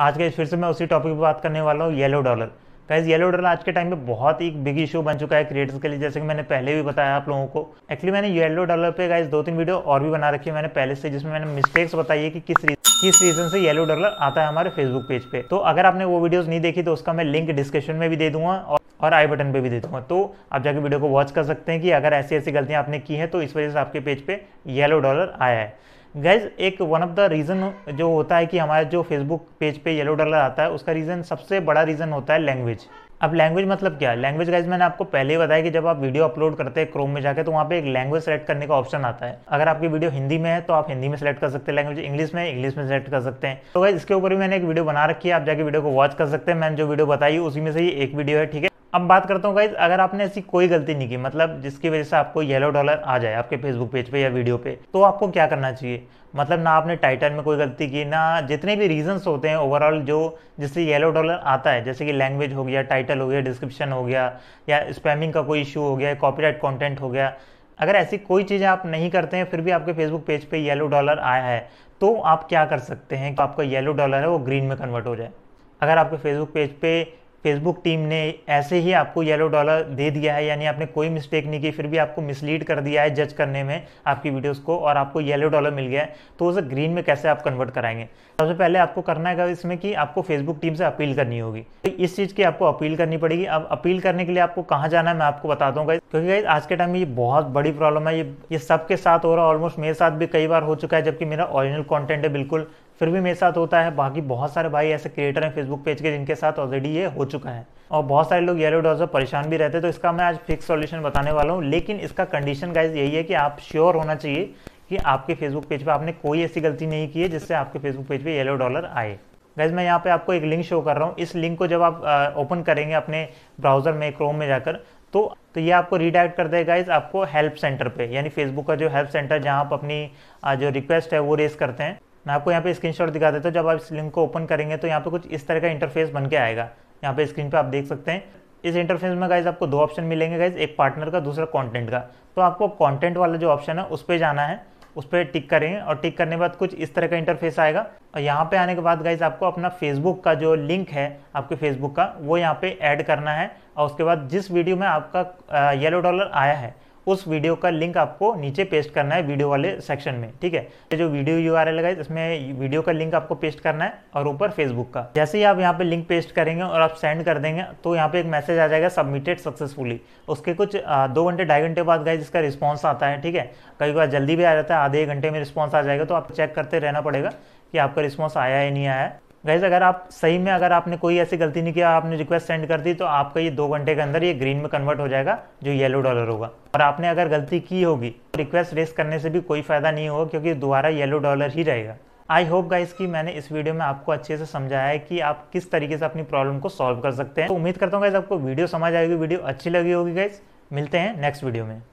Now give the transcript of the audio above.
आज के फिर से मैं उसी टॉपिक पर बात करने वाला हूँ yellow dollar guys yellow dollar आज के टाइम पे बहुत ही बिग इशू बन चुका है क्रिएटर्स के लिए जैसे कि मैंने पहले भी बताया आप लोगों को एक्चुअली मैंने येलो डॉलर पे गाइज दो तीन वीडियो और भी बना रखी है मैंने पहले से जिसमें मैंने मिस्टेक्स बताई है कि किस रीज किस रीजन से येलो डॉलर आता है हमारे फेसबुक पेज पे तो अगर आपने वो वीडियोस नहीं देखी तो उसका मैं लिंक डिस्क्रिप्शन में भी दे दूंगा और और आई बटन पे भी दे दूंगा तो आप जाके वीडियो को वॉच कर सकते हैं कि अगर ऐसी ऐसी गलतियां आपने की हैं तो इस वजह से आपके पेज पे येलो डॉलर आया है गैज एक वन ऑफ द रीज़न जो होता है कि हमारे जो फेसबुक पेज पे येलो डलर आता है उसका रीज़न सबसे बड़ा रीज़न होता है लैंग्वेज अब लैंग्वेज मतलब क्या लैंग्वेज गाइज मैंने आपको पहले ही बताया कि जब आप वीडियो अपलोड करते हैं क्रोम में जाकर तो वहाँ पे एक लैंग्वेज सेलेक्ट करने का ऑप्शन आता है अगर आपकी वीडियो हिंदी में है तो आप हिंदी में सेलेक्ट कर सकते हैं लैंग्वेज इंग्लिश में इंग्लिश में सेलेक्ट कर सकते हैं तो गाइज इसके ऊपर भी मैंने एक वीडियो बना रखी है आप जाके वीडियो को वॉच कर सकते हैं मैंने जो वीडियो बताई उसी में से ही एक वीडियो है ठीक है अब बात करता हूँ गाइज अगर आपने ऐसी कोई गलती नहीं की मतलब जिसकी वजह से आपको येलो डॉलर आ जाए आपके फेसबुक पेज पे या वीडियो पे तो आपको क्या करना चाहिए मतलब ना आपने टाइटल में कोई गलती की ना जितने भी रीजंस होते हैं ओवरऑल जो जिससे येलो डॉलर आता है जैसे कि लैंग्वेज हो गया टाइटल हो गया डिस्क्रिप्शन हो गया या स्पैमिंग का कोई इशू हो गया कॉपीराइट कंटेंट हो गया अगर ऐसी कोई चीज़ आप नहीं करते हैं फिर भी आपके फेसबुक पेज पे येलो डॉलर आया है तो आप क्या कर सकते हैं कि आपका येलो डॉलर है वो ग्रीन में कन्वर्ट हो जाए अगर आपके फेसबुक पेज पे फेसबुक टीम ने ऐसे ही आपको येलो डॉलर दे दिया है यानी आपने कोई मिस्टेक नहीं की फिर भी आपको मिसलीड कर दिया है जज करने में आपकी वीडियोस को और आपको येलो डॉलर मिल गया है तो उसे ग्रीन में कैसे आप कन्वर्ट कराएंगे सबसे पहले आपको करना है इसमें कि आपको फेसबुक टीम से अपील करनी होगी तो इस चीज़ की आपको अपील करनी पड़ेगी अब अपील करने के लिए आपको कहाँ जाना है मैं आपको बता दूँगा क्योंकि आज के टाइम में ये बहुत बड़ी प्रॉब्लम है ये ये सबके साथ हो रहा है ऑलमोस्ट मेरे साथ भी कई बार हो चुका है जबकि मेरा ओरिजिनल कॉन्टेंट है बिल्कुल फिर भी मेरे साथ होता है बाकी बहुत सारे भाई ऐसे क्रिएटर हैं फेसबुक पेज के जिनके साथ ऑलरेडी ये हो चुका है और बहुत सारे लोग येलो डॉज परेशान भी रहते हैं तो इसका मैं आज फिक्स सॉल्यूशन बताने वाला हूँ लेकिन इसका कंडीशन गाइज यही है कि आप श्योर होना चाहिए कि आपके फेसबुक पेज पर आपने कोई ऐसी गलती नहीं की है जिससे आपके फेसबुक पेज पर येलो डॉलर आए गैज मैं यहाँ पे आपको एक लिंक शो कर रहा हूँ इस लिंक को जब आप ओपन करेंगे अपने ब्राउजर में क्रोम में जाकर तो तो ये आपको रिडायरेक्ट कर देगा इस आपको हेल्प सेंटर पे यानी फेसबुक का जो हेल्प सेंटर जहाँ आप अपनी जो रिक्वेस्ट है वो रेस करते हैं मैं आपको यहाँ पे स्क्रीनशॉट दिखा देता हूँ जब आप इस लिंक को ओपन करेंगे तो यहाँ पे कुछ इस तरह का इंटरफेस बन के आएगा यहाँ पे स्क्रीन पे आप देख सकते हैं इस इंटरफेस में गाइज आपको दो ऑप्शन मिलेंगे गाइज एक पार्टनर का दूसरा कॉन्टेंट का तो आपको कॉन्टेंट वाला जो ऑप्शन है उस पर जाना है उस पर टिक करेंगे और टिक करने के बाद कुछ इस तरह का इंटरफेस आएगा और यहाँ पे आने के बाद गाइज आपको अपना फेसबुक का जो लिंक है आपके फेसबुक का वो यहाँ पे ऐड करना है और उसके बाद जिस वीडियो में आपका येलो डॉलर आया है उस वीडियो का लिंक आपको नीचे पेस्ट करना है वीडियो वाले सेक्शन में ठीक है तो जो वीडियो यू आर एल इसमें वीडियो का लिंक आपको पेस्ट करना है और ऊपर फेसबुक का जैसे ही आप यहाँ पे लिंक पेस्ट करेंगे और आप सेंड कर देंगे तो यहाँ पे एक मैसेज आ जाएगा सबमिटेड सक्सेसफुली उसके कुछ दो घंटे ढाई घंटे बाद गए जिसका रिस्पॉन्स आता है ठीक है कई बार जल्दी भी आ जाता है आधे एक घंटे में रिस्पॉन्स आ जाएगा तो आप चेक करते रहना पड़ेगा कि आपका रिस्पॉन्स आया या नहीं आया गाइज अगर आप सही में अगर आपने कोई ऐसी गलती नहीं किया आपने रिक्वेस्ट सेंड कर दी तो आपका ये दो घंटे के अंदर ये ग्रीन में कन्वर्ट हो जाएगा जो येलो डॉलर होगा और आपने अगर गलती की होगी तो रिक्वेस्ट रेस करने से भी कोई फ़ायदा नहीं होगा क्योंकि दोबारा येलो डॉलर ही रहेगा आई होप गाइस कि मैंने इस वीडियो में आपको अच्छे से समझाया है कि आप किस तरीके से अपनी प्रॉब्लम को सॉल्व कर सकते हैं तो उम्मीद करता हूँ गाइज आपको वीडियो समझ आएगी वीडियो अच्छी लगी होगी गाइज मिलते हैं नेक्स्ट वीडियो में